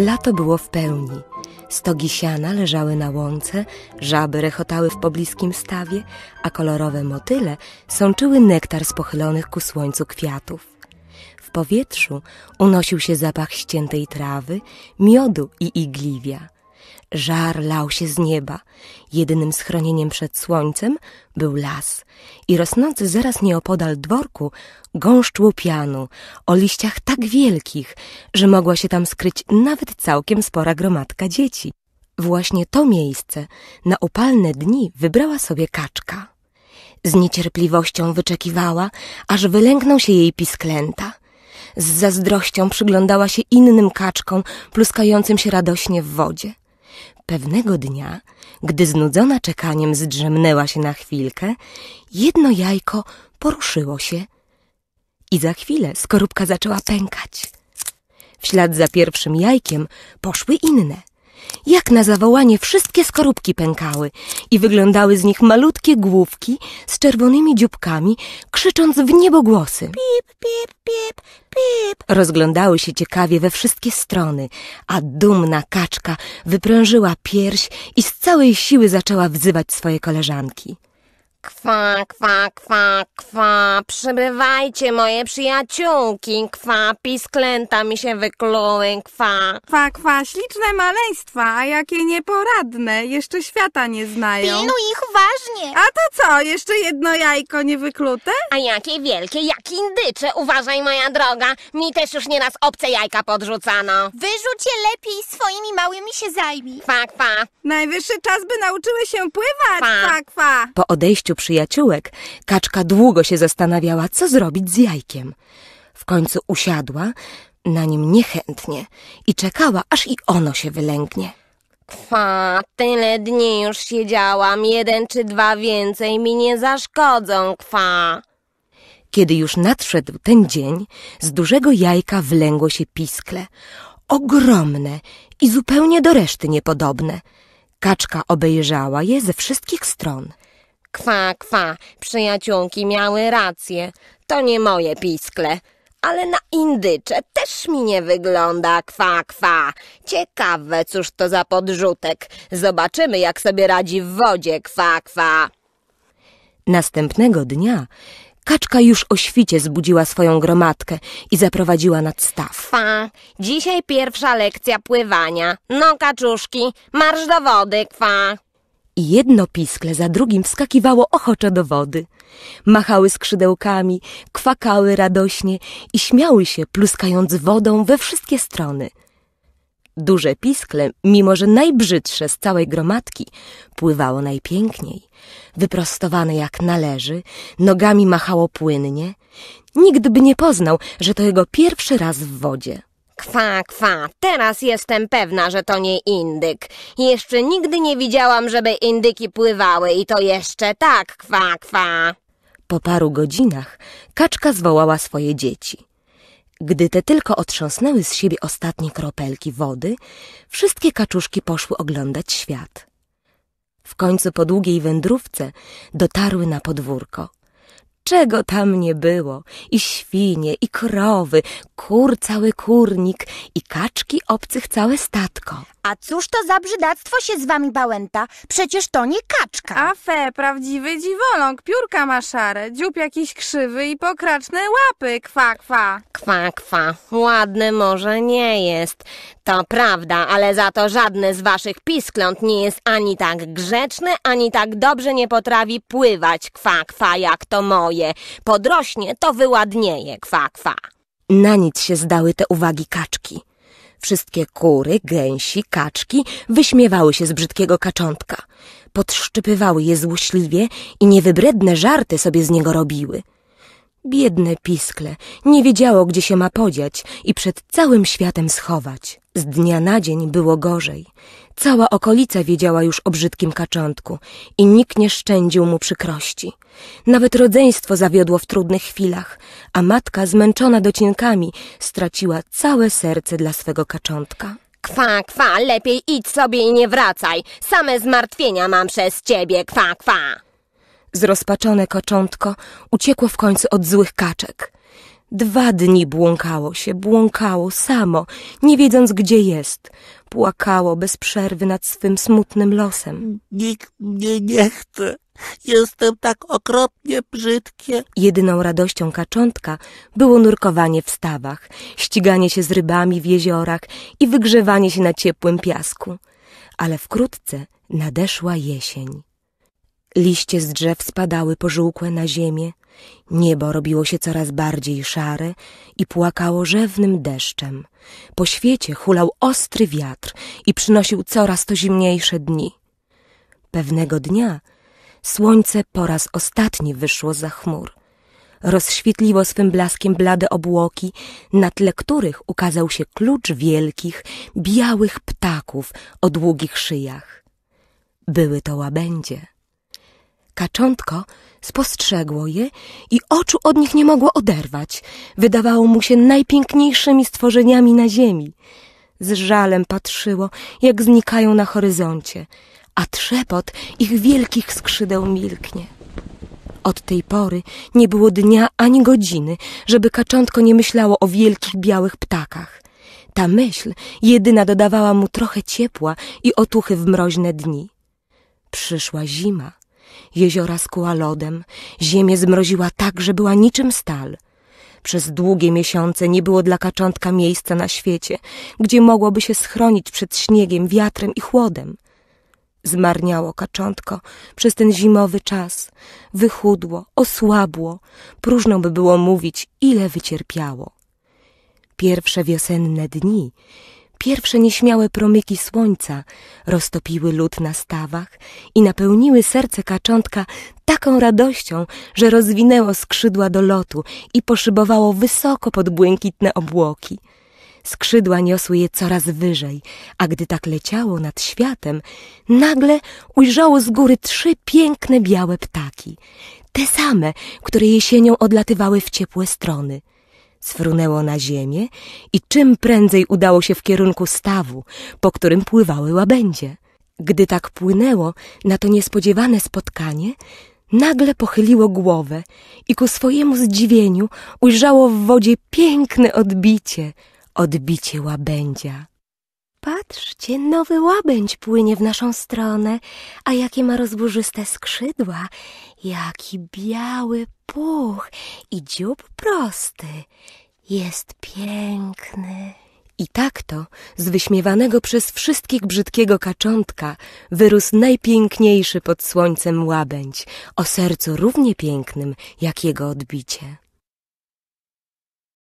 Lato było w pełni. Stogi siana leżały na łące, żaby rechotały w pobliskim stawie, a kolorowe motyle sączyły nektar z pochylonych ku słońcu kwiatów. W powietrzu unosił się zapach ściętej trawy, miodu i igliwia. Żar lał się z nieba. Jedynym schronieniem przed słońcem był las i rosnący zaraz nieopodal dworku gąszcz łupianu o liściach tak wielkich, że mogła się tam skryć nawet całkiem spora gromadka dzieci. Właśnie to miejsce na upalne dni wybrała sobie kaczka. Z niecierpliwością wyczekiwała, aż wylękną się jej pisklęta. Z zazdrością przyglądała się innym kaczkom, pluskającym się radośnie w wodzie. Pewnego dnia, gdy znudzona czekaniem zdrzemnęła się na chwilkę, jedno jajko poruszyło się i za chwilę skorupka zaczęła pękać. W ślad za pierwszym jajkiem poszły inne. Jak na zawołanie wszystkie skorupki pękały i wyglądały z nich malutkie główki z czerwonymi dzióbkami, krzycząc w niebogłosy. Pip, pip, pip, pip. Rozglądały się ciekawie we wszystkie strony, a dumna kaczka wyprężyła pierś i z całej siły zaczęła wzywać swoje koleżanki. Kwa, kwa, kwa, kwa, przybywajcie moje przyjaciółki, kwa, pisklęta mi się wykluły, kwa. Kwa, kwa, śliczne maleństwa, a jakie nieporadne, jeszcze świata nie znają. Pilnuj ich uważnie. A to co, jeszcze jedno jajko niewyklute? A jakie wielkie, jak indycze, uważaj moja droga, mi też już nieraz obce jajka podrzucano. Wyrzuć je lepiej, swoimi małymi się zajmij. Kwa, kwa. Najwyższy czas, by nauczyły się pływać, kwa, kwa. kwa. Po odejściu przyjaciółek, kaczka długo się zastanawiała, co zrobić z jajkiem. W końcu usiadła na nim niechętnie i czekała, aż i ono się wylęgnie. Kwa, tyle dni już siedziałam, jeden czy dwa więcej mi nie zaszkodzą, kwa. Kiedy już nadszedł ten dzień, z dużego jajka wlęgło się piskle. Ogromne i zupełnie do reszty niepodobne. Kaczka obejrzała je ze wszystkich stron. Kwa, kwa, przyjaciółki miały rację. To nie moje piskle. Ale na indycze też mi nie wygląda kwa, kwa. Ciekawe, cóż to za podrzutek. Zobaczymy, jak sobie radzi w wodzie kwa, kwa. Następnego dnia Kaczka już o świcie zbudziła swoją gromadkę i zaprowadziła nad staw. Kwa, dzisiaj pierwsza lekcja pływania. No, kaczuszki, marsz do wody, kwa i jedno piskle za drugim wskakiwało ochoczo do wody. Machały skrzydełkami, kwakały radośnie i śmiały się, pluskając wodą we wszystkie strony. Duże piskle, mimo że najbrzydsze z całej gromadki, pływało najpiękniej. Wyprostowane jak należy, nogami machało płynnie. Nikt by nie poznał, że to jego pierwszy raz w wodzie. Kwa, kwa, teraz jestem pewna, że to nie indyk. Jeszcze nigdy nie widziałam, żeby indyki pływały i to jeszcze tak, kwa, kwa. Po paru godzinach kaczka zwołała swoje dzieci. Gdy te tylko otrząsnęły z siebie ostatnie kropelki wody, wszystkie kaczuszki poszły oglądać świat. W końcu po długiej wędrówce dotarły na podwórko czego tam nie było. I świnie, i krowy, kur cały kurnik, i kaczki obcych całe statko. A cóż to za brzydactwo się z wami bałęta? Przecież to nie kaczka. A fe, prawdziwy dziwoląg, piórka ma szare, dziób jakiś krzywy i pokraczne łapy, kwa, kwa. Kwa, kwa, ładne może nie jest. To prawda, ale za to żadne z waszych piskląt nie jest ani tak grzeczne, ani tak dobrze nie potrafi pływać kwa kwa jak to moje. Podrośnie to wyładnieje kwa kwa. Na nic się zdały te uwagi kaczki. Wszystkie kury, gęsi, kaczki wyśmiewały się z brzydkiego kaczątka. Podszczypywały je złośliwie i niewybredne żarty sobie z niego robiły. Biedne piskle nie wiedziało, gdzie się ma podziać i przed całym światem schować. Z dnia na dzień było gorzej. Cała okolica wiedziała już o brzydkim kaczątku i nikt nie szczędził mu przykrości. Nawet rodzeństwo zawiodło w trudnych chwilach, a matka zmęczona docinkami straciła całe serce dla swego kaczątka. Kwa, kwa, lepiej idź sobie i nie wracaj. Same zmartwienia mam przez ciebie, kwa, kwa. Zrozpaczone koczątko uciekło w końcu od złych kaczek. Dwa dni błąkało się, błąkało samo, nie wiedząc gdzie jest. Płakało bez przerwy nad swym smutnym losem. Nikt mnie nie chce. Jestem tak okropnie brzydkie. Jedyną radością kaczątka było nurkowanie w stawach, ściganie się z rybami w jeziorach i wygrzewanie się na ciepłym piasku. Ale wkrótce nadeszła jesień. Liście z drzew spadały pożółkłe na ziemię, niebo robiło się coraz bardziej szare i płakało rzewnym deszczem. Po świecie hulał ostry wiatr i przynosił coraz to zimniejsze dni. Pewnego dnia słońce po raz ostatni wyszło za chmur. Rozświetliło swym blaskiem blade obłoki, na tle których ukazał się klucz wielkich, białych ptaków o długich szyjach. Były to łabędzie. Kaczątko spostrzegło je i oczu od nich nie mogło oderwać. Wydawało mu się najpiękniejszymi stworzeniami na ziemi. Z żalem patrzyło, jak znikają na horyzoncie, a trzepot ich wielkich skrzydeł milknie. Od tej pory nie było dnia ani godziny, żeby kaczątko nie myślało o wielkich białych ptakach. Ta myśl jedyna dodawała mu trochę ciepła i otuchy w mroźne dni. Przyszła zima Jeziora skuła lodem, ziemię zmroziła tak, że była niczym stal. Przez długie miesiące nie było dla kaczątka miejsca na świecie, gdzie mogłoby się schronić przed śniegiem, wiatrem i chłodem. Zmarniało kaczątko przez ten zimowy czas, wychudło, osłabło, próżno by było mówić, ile wycierpiało. Pierwsze wiosenne dni Pierwsze nieśmiałe promyki słońca roztopiły lód na stawach i napełniły serce kaczątka taką radością, że rozwinęło skrzydła do lotu i poszybowało wysoko pod błękitne obłoki. Skrzydła niosły je coraz wyżej, a gdy tak leciało nad światem, nagle ujrzało z góry trzy piękne białe ptaki. Te same, które jesienią odlatywały w ciepłe strony – Sfrunęło na ziemię i czym prędzej udało się w kierunku stawu, po którym pływały łabędzie. Gdy tak płynęło na to niespodziewane spotkanie, nagle pochyliło głowę i ku swojemu zdziwieniu ujrzało w wodzie piękne odbicie, odbicie łabędzia. Patrzcie, nowy łabędź płynie w naszą stronę, a jakie ma rozburzyste skrzydła, jaki biały puch i dziób prosty. Jest piękny. I tak to, z wyśmiewanego przez wszystkich brzydkiego kaczątka, wyrósł najpiękniejszy pod słońcem łabędź, o sercu równie pięknym, jak jego odbicie.